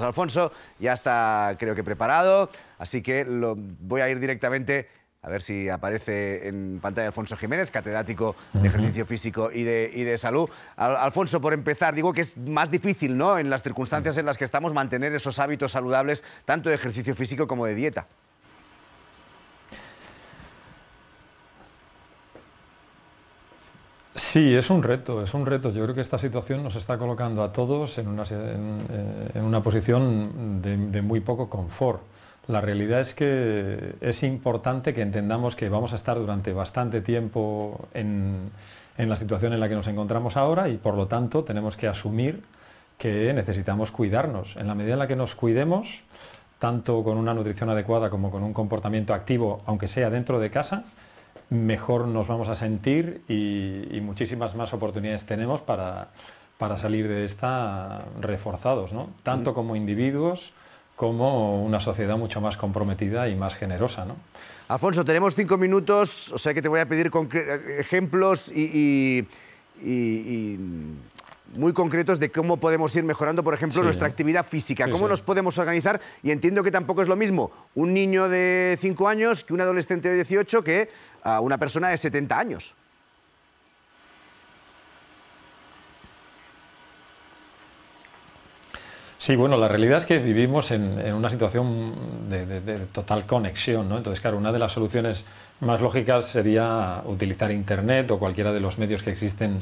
Alfonso ya está, creo que, preparado, así que voy a ir directamente a ver si aparece en pantalla Alfonso Jiménez, catedrático de ejercicio físico y de, salud. Alfonso, por empezar, digo que es más difícil, ¿no?, en las circunstancias en las que estamos, mantener esos hábitos saludables, tanto de ejercicio físico como de dieta. Sí, es un reto, es un reto. Yo creo que esta situación nos está colocando a todos en una, eh, posición de, muy poco confort. La realidad es que es importante que entendamos que vamos a estar durante bastante tiempo en, en la situación en la que nos encontramos ahora y por lo tanto tenemos que asumir que necesitamos cuidarnos. En la medida en la que nos cuidemos, tanto con una nutrición adecuada como con un comportamiento activo, aunque sea dentro de casa, mejor nos vamos a sentir y, muchísimas más oportunidades tenemos para, para salir de esta reforzados, tanto como individuos como una sociedad mucho más comprometida y más generosa. Afonso, tenemos cinco minutos, o sea que te voy a pedir ejemplos y muy concretos de cómo podemos ir mejorando, por ejemplo, nuestra actividad física, cómo nos podemos organizar. Y entiendo que tampoco es lo mismo un niño de 5 años que un adolescente de 18 que una persona de 70 años. Sí, bueno, la realidad es que vivimos en, una situación de, total conexión, Entonces, claro, una de las soluciones más lógicas sería utilizar Internet o cualquiera de los medios que existen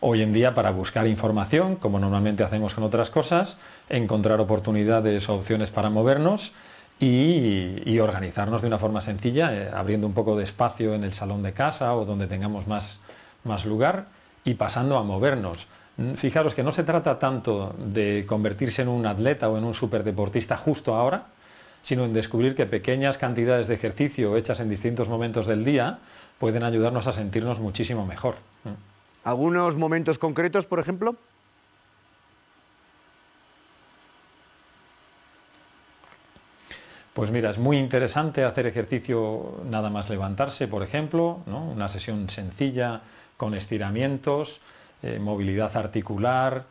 hoy en día para buscar información, como normalmente hacemos con otras cosas, encontrar oportunidades o opciones para movernos y, organizarnos de una forma sencilla, eh, abriendo un poco de espacio en el salón de casa o donde tengamos más, más lugar y pasando a movernos. Mm, fijaros que no se trata tanto de convertirse en un atleta o en un superdeportista justo ahora, sino en descubrir que pequeñas cantidades de ejercicio hechas en distintos momentos del día pueden ayudarnos a sentirnos muchísimo mejor. Mm. ¿Algunos momentos concretos, por ejemplo? Pues mira, es muy interesante hacer ejercicio nada más levantarse, por ejemplo, una sesión sencilla con estiramientos, eh, movilidad articular,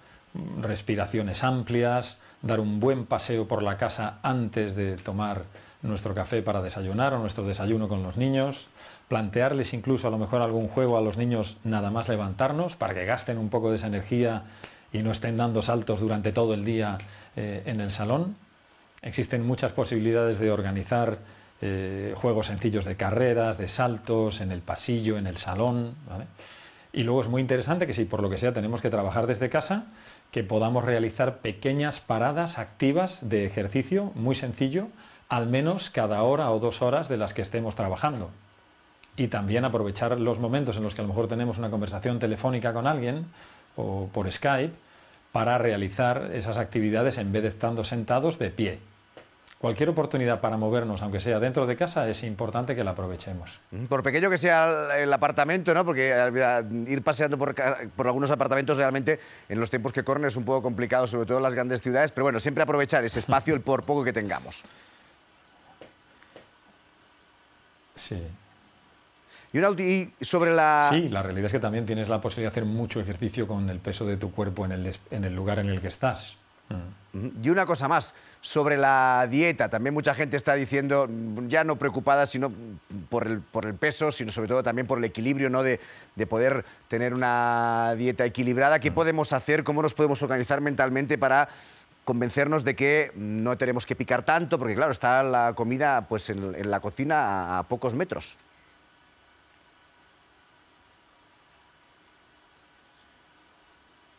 respiraciones amplias, dar un buen paseo por la casa antes de tomar nuestro café para desayunar o nuestro desayuno con los niños, plantearles incluso a lo mejor algún juego a los niños nada más levantarnos para que gasten un poco de esa energía y no estén dando saltos durante todo el día eh, en el salón. Existen muchas posibilidades de organizar eh, juegos sencillos de carreras, de saltos, en el pasillo, en el salón. Y luego es muy interesante que si por lo que sea tenemos que trabajar desde casa, que podamos realizar pequeñas paradas activas de ejercicio, muy sencillo, al menos cada hora o dos horas de las que estemos trabajando. Y también aprovechar los momentos en los que a lo mejor tenemos una conversación telefónica con alguien o por Skype para realizar esas actividades en vez de estando sentados de pie. Cualquier oportunidad para movernos, aunque sea dentro de casa, es importante que la aprovechemos. Mm, por pequeño que sea el apartamento, ¿no? Porque eh, ir paseando por, por, algunos apartamentos realmente en los tiempos que corren es un poco complicado, sobre todo en las grandes ciudades, pero bueno, siempre aprovechar ese espacio el por poco que tengamos. Sí. Y, sobre la... Sí, la realidad es que también tienes la posibilidad de hacer mucho ejercicio con el peso de tu cuerpo en el, lugar en el que estás. Mm. Y una cosa más, sobre la dieta. También mucha gente está diciendo, ya no preocupada sino por el, peso, sino sobre todo también por el equilibrio, ¿no? De, de poder tener una dieta equilibrada. ¿Qué mm. podemos hacer? ¿Cómo nos podemos organizar mentalmente para convencernos de que no tenemos que picar tanto, porque claro, está la comida pues, en, la cocina a, pocos metros.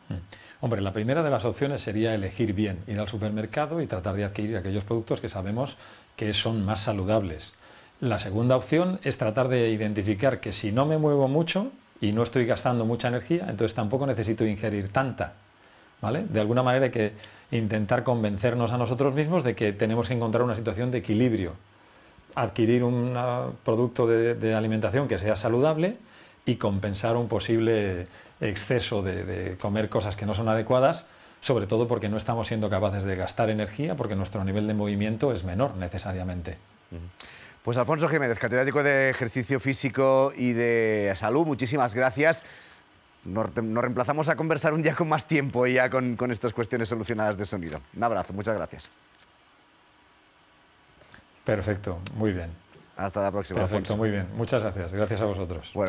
Mm. Hombre, la primera de las opciones sería elegir bien, ir al supermercado y tratar de adquirir aquellos productos que sabemos que son más saludables. La segunda opción es tratar de identificar que si no me muevo mucho y no estoy gastando mucha energía, entonces tampoco necesito ingerir tanta. ¿Vale? De alguna manera que intentar convencernos a nosotros mismos de que tenemos que encontrar una situación de equilibrio, adquirir un ah, producto de, alimentación que sea saludable y compensar un posible exceso de, comer cosas que no son adecuadas, sobre todo porque no estamos siendo capaces de gastar energía, porque nuestro nivel de movimiento es menor necesariamente. Pues Alfonso Jiménez, catedrático de ejercicio físico y de salud, muchísimas gracias nos, reemplazamos a conversar un día con más tiempo y ya con, estas cuestiones solucionadas de sonido. Un abrazo, muchas gracias. Perfecto, muy bien. Hasta la próxima. Perfecto, muy bien. Muchas gracias. Gracias a vosotros.